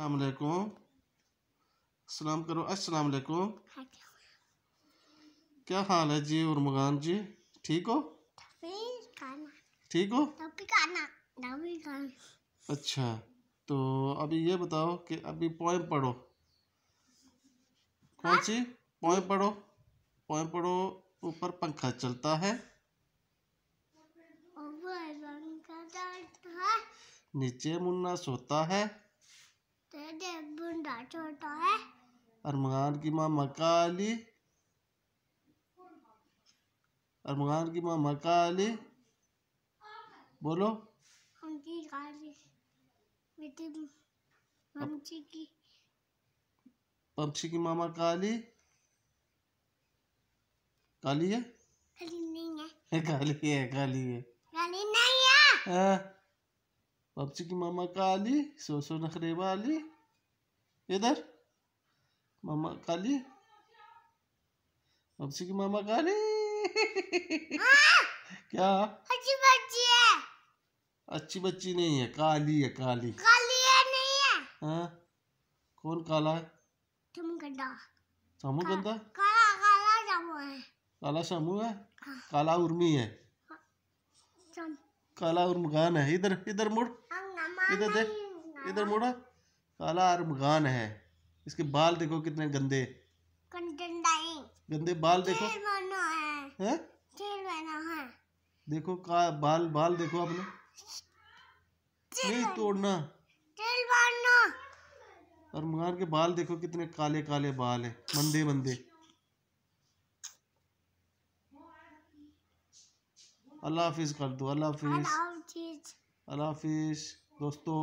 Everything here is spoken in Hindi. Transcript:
अस्सलाम वालेकुम सलाम करो अस्सलाम वालेकुम क्या हाल है जी उर्मगान जी ठीक हो ठीक हो अच्छा तो अभी ये बताओ कि अभी पोएम पढ़ो कौन सी पोएम पढ़ो पोएम पढ़ो ऊपर पंखा चलता है नीचे मुन्ना सोता है क्या छोटा है अरमान की माँ मकाली अरमान की माँ मकाली बोलो उनकी गाली पंछी की पंछी की मामा काली काली है काली नहीं है काली है काली है काली नहीं है हाँ। पंछी की मामा काली सोसो नखरे वाली इधर मामा काली हंसी की मामा काली क्या अच्छी बच्ची है अच्छी बच्ची नहीं है काली है काली काली है नहीं है हाँ कौन काला है तुम गंदा सामू गंदा काला काला सामू है काला सामू है हाँ। काला उर्मी है हाँ। काला उर्मी कहाँ है इधर इधर मुड़ हाँ, इधर देख इधर मुड़ा काला अरमगान है इसके बाल देखो कितने गंदे गंदे बाल देखो है, है? है। देखो का बाल बाल देखो अपने नहीं तोड़ना और मगान के बाल देखो कितने काले काले बाल है मंदे मंदे अल्लाह हाफिज कर दो अल्लाह हाफिज अल्लाह हाफिज दोस्तों